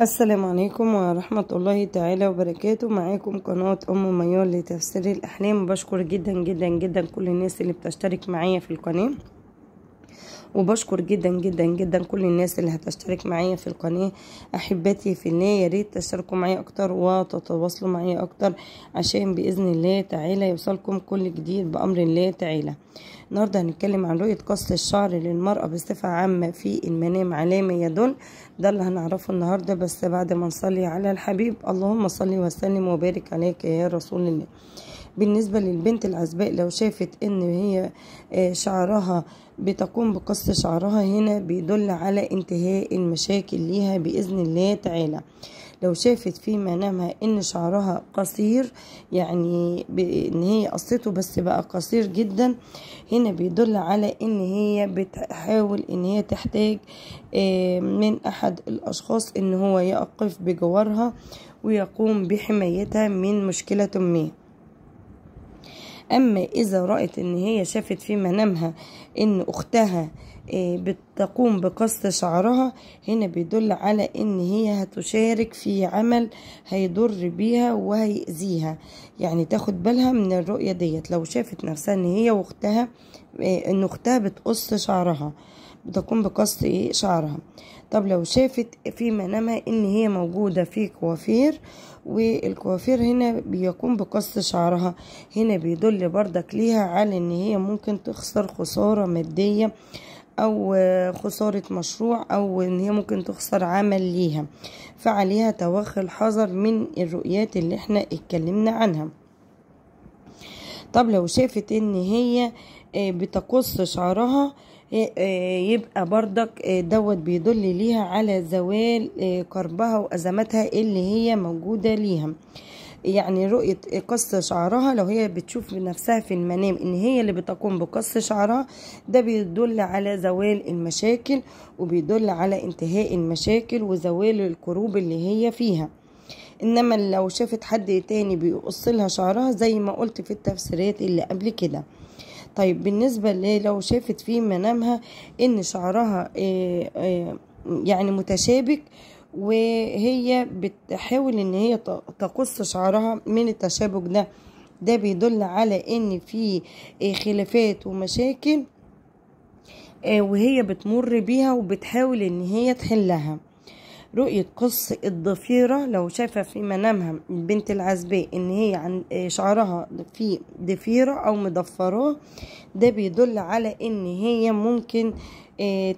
السلام عليكم ورحمة الله تعالى وبركاته معاكم قناة أم ميار لتفسير الأحلام بشكر جدا جدا جدا كل الناس اللي بتشترك معايا في القناة وبشكر جدا جدا جدا كل الناس اللي هتشترك معايا في القناه احبتي في الله يا ريت تشتركوا معايا اكتر وتتواصلوا معايا اكتر عشان باذن الله تعالى يوصلكم كل جديد بامر الله تعالى النهارده هنتكلم عن رؤيه قص الشعر للمراه بصفه عامه في المنام علامه يدل ده اللي هنعرفه النهارده بس بعد ما نصلي على الحبيب اللهم صل وسلم وبارك عليك يا رسول الله بالنسبة للبنت العزباء لو شافت ان هي آه، شعرها بتقوم بقص شعرها هنا بيدل على انتهاء المشاكل ليها بإذن الله تعالى لو شافت في منامها ان شعرها قصير يعني ان هي قصته بس بقى قصير جدا هنا بيدل على ان هي بتحاول ان هي تحتاج آه، من احد الاشخاص ان هو يقف بجوارها ويقوم بحمايتها من مشكلة ما اما اذا رأت ان هي شافت في منامها ان اختها آه، بتقوم بقص شعرها هنا بيدل على ان هي هتشارك في عمل هيضر بيها وهيأذيها يعني تاخد بالها من الرؤية ديت لو شافت نفسها ان هي واختها آه، ان اختها بتقص شعرها بتقوم بقص ايه شعرها طب لو شافت في منامها ان هي موجودة في كوافير والكوافير هنا بيقوم بقص شعرها هنا بيدل بردك ليها على ان هي ممكن تخسر خسارة مادية او خسارة مشروع او ان هي ممكن تخسر عمل ليها فعليها توخي الحذر من الرؤيات اللي احنا اتكلمنا عنها طب لو شافت ان هي آه، بتقص شعرها إيه، إيه، يبقى بردك إيه، دوت بيدل ليها على زوال كربها وأزمتها اللي هي موجودة ليها يعني رؤية قص شعرها لو هي بتشوف نفسها في المنام ان هي اللي بتقوم بقص شعرها ده بيدل على زوال المشاكل وبيدل على انتهاء المشاكل وزوال الكروب اللي هي فيها انما لو شافت حد تاني بيقص لها شعرها زي ما قلت في التفسيرات اللي قبل كده طيب بالنسبة لو شافت في منامها ان شعرها آه، آه، يعني متشابك وهي بتحاول ان هي تقص شعرها من التشابك ده ده بيدل على ان في آه، خلافات ومشاكل وهي بتمر بيها وبتحاول ان هي تحلها رؤية قص الضفيرة لو شايفة في منامها البنت العزباء ان هي عن شعرها في ضفيرة او مضفراه ده بيدل على ان هي ممكن آه،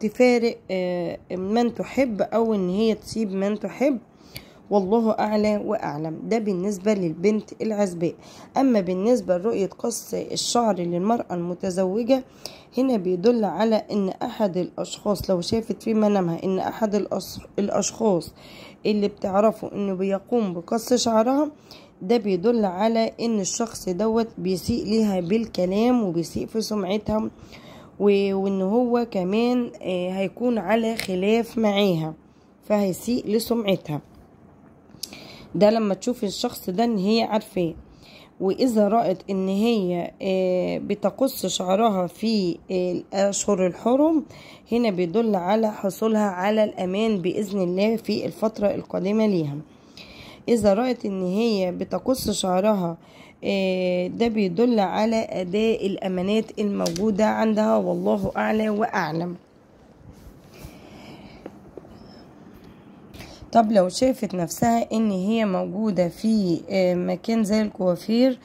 تفارق آه، من تحب او ان هي تسيب من تحب والله أعلى وأعلم ده بالنسبة للبنت العزباء أما بالنسبة لرؤية قص الشعر للمرأة المتزوجة هنا بيدل على ان احد الاشخاص لو شافت في منامها ان احد الاشخاص اللي بتعرفه انه بيقوم بقص شعرها ده بيدل على ان الشخص دوت بيسيء ليها بالكلام وبيسيء في سمعتها وان هو كمان آه، هيكون على خلاف معاها فهيسيء لسمعتها ده لما تشوف الشخص ده ان هي عارفاه واذا رأت ان هي آه، بتقص شعرها في الاشهر آه، الحرم هنا بيدل على حصولها على الامان باذن الله في الفترة القادمة ليها اذا رأت ان هي بتقص شعرها آه، ده بيدل على اداء الامانات الموجودة عندها والله اعلى واعلم طب لو شافت نفسها ان هي موجودة في آه، مكان زي الكوافير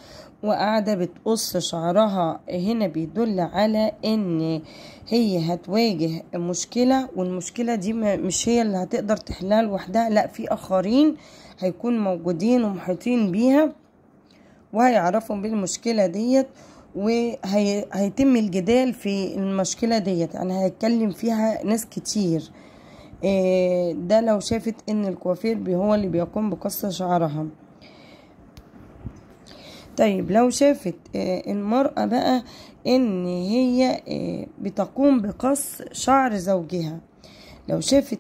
وقاعدة بتقص شعرها هنا بيدل على ان هي هتواجه مشكلة والمشكلة دي مش هي اللي هتقدر تحلها لوحدها لا في اخرين هيكون موجودين ومحيطين بيها وهيعرفوا بالمشكلة ديت وهيتم الجدال في المشكلة ديت يعني هتكلم فيها ناس كتير آه، ده لو شافت ان الكوافير هو اللي بيقوم بقص شعرها طيب لو شافت آه، المرأة بقى ان هي آه، بتقوم بقص شعر زوجها لو شافت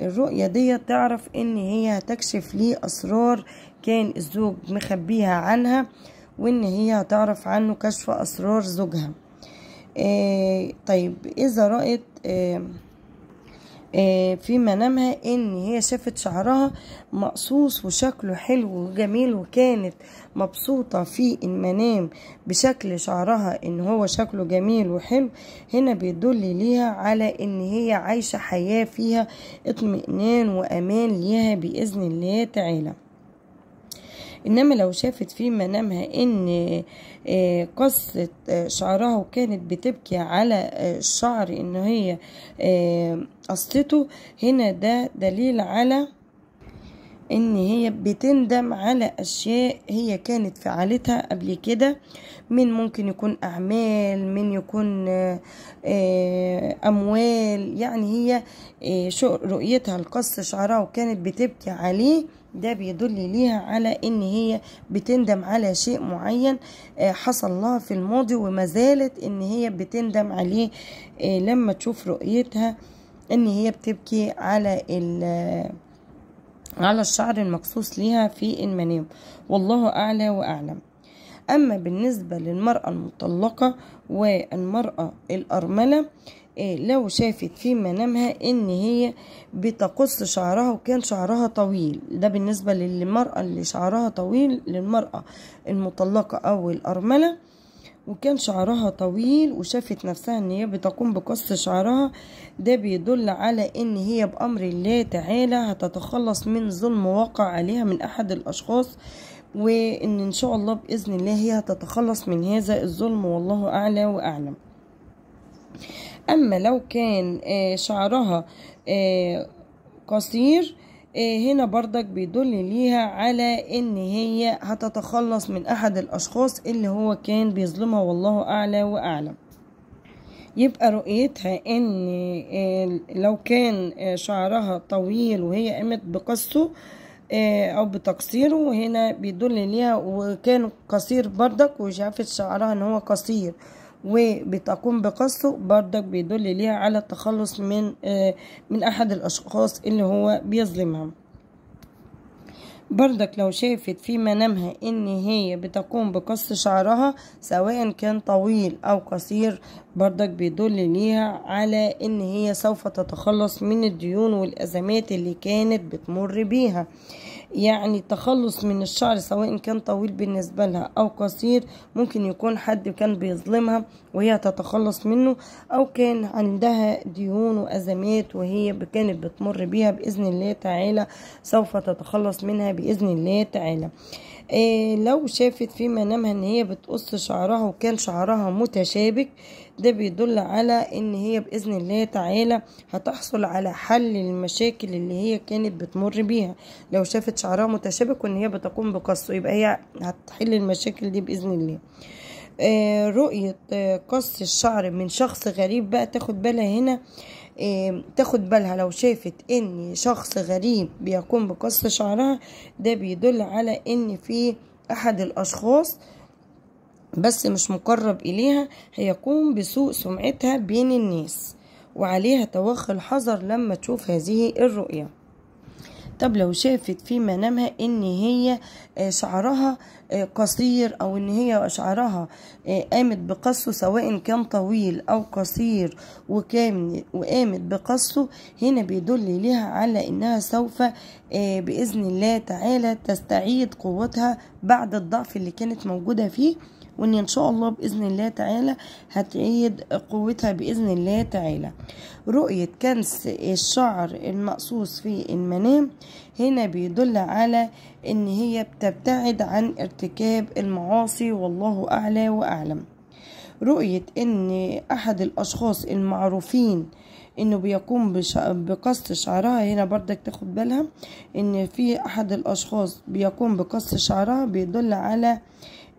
الرؤية دي تعرف ان هي هتكشف ليه اسرار كان الزوج مخبيها عنها وان هي هتعرف عنه كشف اسرار زوجها طيب اذا رأت آه، في منامها ان هي شافت شعرها مقصوص وشكله حلو وجميل وكانت مبسوطة في المنام بشكل شعرها ان هو شكله جميل وحلو هنا بيدل ليها على ان هي عايشة حياة فيها اطمئنان وامان ليها بإذن الله تعالى انما لو شافت في منامها ان آه، قصت آه، شعرها وكانت بتبكي على آه، الشعر ان هي قصته هنا ده دليل على ان هي بتندم على اشياء هي كانت فعلتها قبل كده من ممكن يكون اعمال من يكون اموال يعني هي رؤيتها لقص شعرها وكانت بتبكي عليه ده بيدل ليها على ان هي بتندم على شيء معين آه، حصل لها في الماضي وما زالت ان هي بتندم عليه آه، لما تشوف رؤيتها ان هي بتبكي على آه، على الشعر المقصوص ليها في المنام والله اعلى واعلم اما بالنسبه للمراه المطلقه والمراه الارمله إيه، لو شافت في منامها ان هي بتقص شعرها وكان شعرها طويل ده بالنسبة للمرأة اللي شعرها طويل للمرأة المطلقة او الارملة وكان شعرها طويل وشافت نفسها ان هي بتقوم بقص شعرها ده بيدل على ان هي بامر الله تعالى هتتخلص من ظلم واقع عليها من احد الاشخاص وان ان شاء الله باذن الله هي هتتخلص من هذا الظلم والله اعلى واعلم اما لو كان آه، شعرها آه، قصير آه، هنا بردك بيدل ليها على ان هي هتتخلص من احد الاشخاص اللي هو كان بيظلمها والله اعلى واعلم يبقى رؤيتها ان لو كان شعرها طويل وهي قامت بقصه او بتقصيره هنا بيدل ليها وكان قصير بردك وشافت شعرها ان هو قصير وبتقوم بقصه بردك بيدل ليها على التخلص من آه، من أحد الأشخاص اللي هو بيظلمها بردك لو شافت في منامها ان هي بتقوم بقص شعرها سواء كان طويل او قصير بردك بيدل ليها على ان هي سوف تتخلص من الديون والازمات اللي كانت بتمر بيها آه يعني التخلص من الشعر سواء كان طويل بالنسبة لها أو قصير ممكن يكون حد كان بيظلمها وهي تتخلص منه أو كان عندها ديون وأزمات وهي كانت بتمر بيها بإذن الله تعالى سوف تتخلص منها بإذن الله تعالى إيه لو شافت في منامها إن هي بتقص شعرها وكان شعرها متشابك ده بيدل على ان هي باذن الله تعالى هتحصل على حل المشاكل اللي هي كانت بتمر بيها لو شافت شعرها متشابك وان هي بتقوم بقصه يبقى هي هتحل المشاكل دي باذن الله آه، رؤية آه، قص الشعر من شخص غريب بقى تاخد بالها هنا آه، تاخد بالها لو شافت ان شخص غريب بيقوم بقص شعرها ده بيدل على ان في احد الاشخاص بس مش مقرب إليها هيقوم بسوء سمعتها بين الناس وعليها توخي الحذر لما تشوف هذه الرؤية طب لو شافت في منامها ان هي آه، شعرها آه، قصير او ان هي شعرها قامت آه، بقصه سواء كان طويل او قصير وكان وقامت بقصه هنا بيدل لها على انها سوف باذن الله تعالى تستعيد قوتها بعد الضعف اللي كانت موجوده فيه وان ان شاء الله باذن الله تعالى هتعيد قوتها باذن الله تعالى رؤية كنس الشعر المقصوص في المنام هنا بيدل على ان هي بتبتعد عن ارتكاب المعاصي والله اعلى واعلم رؤية ان احد الاشخاص المعروفين انه بيقوم بقص شعرها هنا بردك تاخد بالها ان في احد الاشخاص بيقوم بقص شعرها بيدل على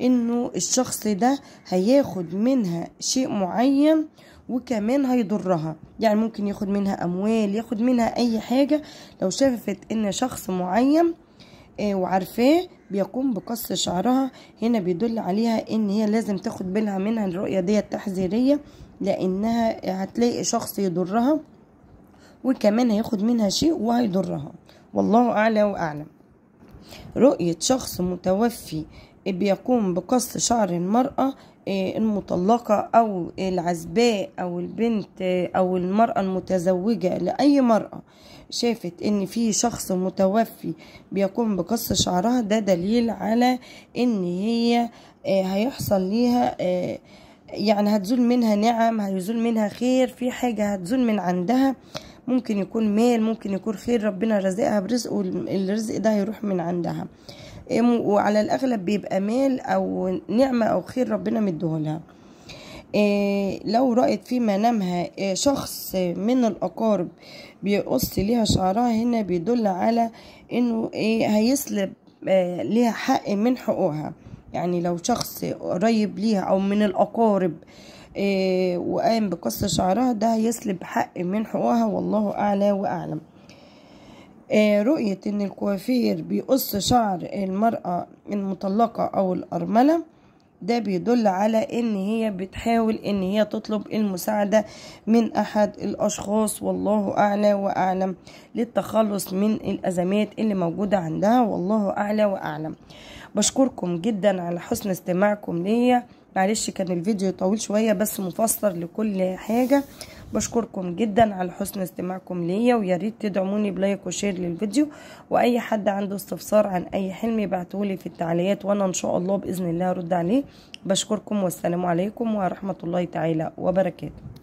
انه الشخص ده هياخد منها شيء معين وكمان هيضرها يعني ممكن ياخد منها اموال ياخد منها اي حاجة لو شافت ان شخص معين آه، وعارفاه بيقوم بقص شعرها هنا بيدل عليها ان هي لازم تاخد بالها منها الرؤية دي التحذيرية لانها هتلاقي شخص يضرها وكمان هياخد منها شيء وهيضرها والله اعلى واعلم رؤية شخص متوفي بيقوم بقص شعر المرأة إيه، المطلقة أو العزباء أو البنت أو المرأة المتزوجة لأي مرأة شافت إن في شخص متوفي بيقوم بقص شعرها ده دليل على إن هي إيه، هيحصل ليها إيه، يعني هتزول منها نعم هيزول منها خير في حاجة هتزول من عندها ممكن يكون مال ممكن يكون خير ربنا رزقها برزق والرزق ده هيروح من عندها وعلى الاغلب بيبقى مال او نعمه او خير ربنا مديهولها إيه، لو رأيت في منامها إيه، شخص من الأقارب بيقص ليها شعرها هنا بيدل على إنه إيه، هيسلب ليها حق من حقوقها يعني لو شخص قريب ليها أو من الأقارب وقام بقص شعرها ده هيسلب حق من حقوقها والله أعلى وأعلم آه، رؤية إن الكوافير بيقص شعر المرأة المطلقة أو الأرملة ده بيدل على إن هي بتحاول إن هي تطلب المساعدة من أحد الأشخاص والله أعلى وأعلم للتخلص من الأزمات اللي موجودة عندها والله أعلى وأعلم بشكركم جدا على حسن استماعكم ليا معلش كان الفيديو طويل شوية بس مفسر لكل حاجة بشكركم جدا على حسن استماعكم ليا ويا ريت تدعموني بلايك وشير للفيديو واي حد عنده استفسار عن اي حلم يبعتهولي في التعليقات وانا ان شاء الله باذن الله ارد عليه بشكركم والسلام عليكم ورحمه الله تعالى وبركاته